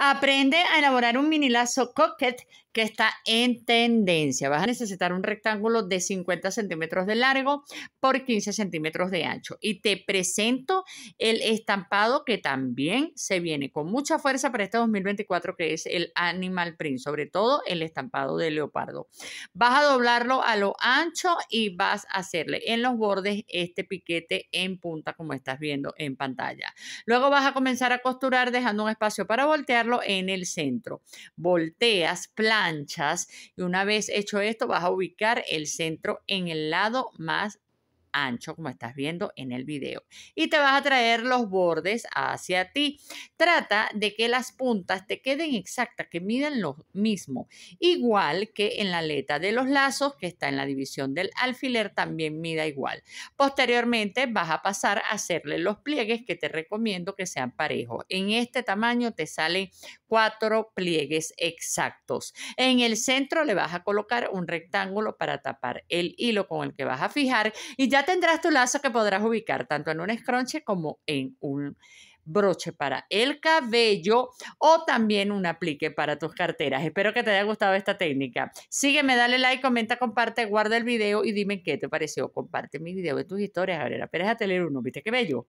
Aprende a elaborar un mini lazo coquet que está en tendencia. Vas a necesitar un rectángulo de 50 centímetros de largo por 15 centímetros de ancho. Y te presento el estampado que también se viene con mucha fuerza para este 2024, que es el Animal Print, sobre todo el estampado de leopardo. Vas a doblarlo a lo ancho y vas a hacerle en los bordes este piquete en punta, como estás viendo en pantalla. Luego vas a comenzar a costurar dejando un espacio para voltearlo en el centro. Volteas, planchas y una vez hecho esto vas a ubicar el centro en el lado más ancho, como estás viendo en el video. Y te vas a traer los bordes hacia ti. Trata de que las puntas te queden exactas, que midan lo mismo. Igual que en la aleta de los lazos, que está en la división del alfiler, también mida igual. Posteriormente vas a pasar a hacerle los pliegues que te recomiendo que sean parejos. En este tamaño te salen cuatro pliegues exactos. En el centro le vas a colocar un rectángulo para tapar el hilo con el que vas a fijar y ya tendrás tu lazo que podrás ubicar tanto en un scrunchie como en un broche para el cabello o también un aplique para tus carteras. Espero que te haya gustado esta técnica. Sígueme, dale like, comenta, comparte, guarda el video y dime qué te pareció. Comparte mi video de tus historias. Gabriela te tener uno. ¿Viste qué bello?